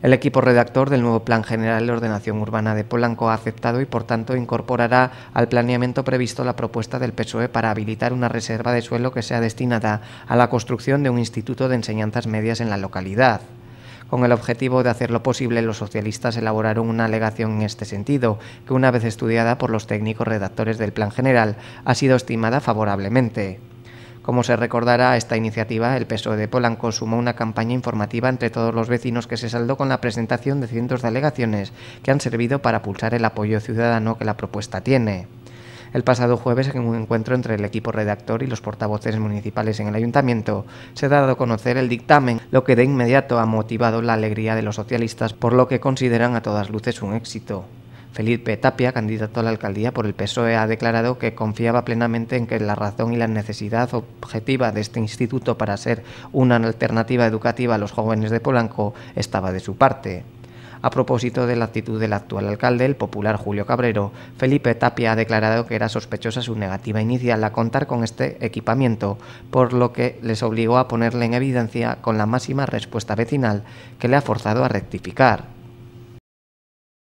El equipo redactor del nuevo Plan General de Ordenación Urbana de Polanco ha aceptado y, por tanto, incorporará al planeamiento previsto la propuesta del PSOE para habilitar una reserva de suelo que sea destinada a la construcción de un instituto de enseñanzas medias en la localidad. Con el objetivo de hacerlo posible, los socialistas elaboraron una alegación en este sentido, que una vez estudiada por los técnicos redactores del Plan General, ha sido estimada favorablemente. Como se recordará esta iniciativa, el PSOE de Polanco sumó una campaña informativa entre todos los vecinos que se saldó con la presentación de cientos de alegaciones que han servido para pulsar el apoyo ciudadano que la propuesta tiene. El pasado jueves, en un encuentro entre el equipo redactor y los portavoces municipales en el ayuntamiento, se ha dado a conocer el dictamen, lo que de inmediato ha motivado la alegría de los socialistas por lo que consideran a todas luces un éxito. Felipe Tapia, candidato a la alcaldía por el PSOE, ha declarado que confiaba plenamente en que la razón y la necesidad objetiva de este instituto para ser una alternativa educativa a los jóvenes de Polanco estaba de su parte. A propósito de la actitud del actual alcalde, el popular Julio Cabrero, Felipe Tapia ha declarado que era sospechosa su negativa inicial a contar con este equipamiento, por lo que les obligó a ponerle en evidencia con la máxima respuesta vecinal que le ha forzado a rectificar.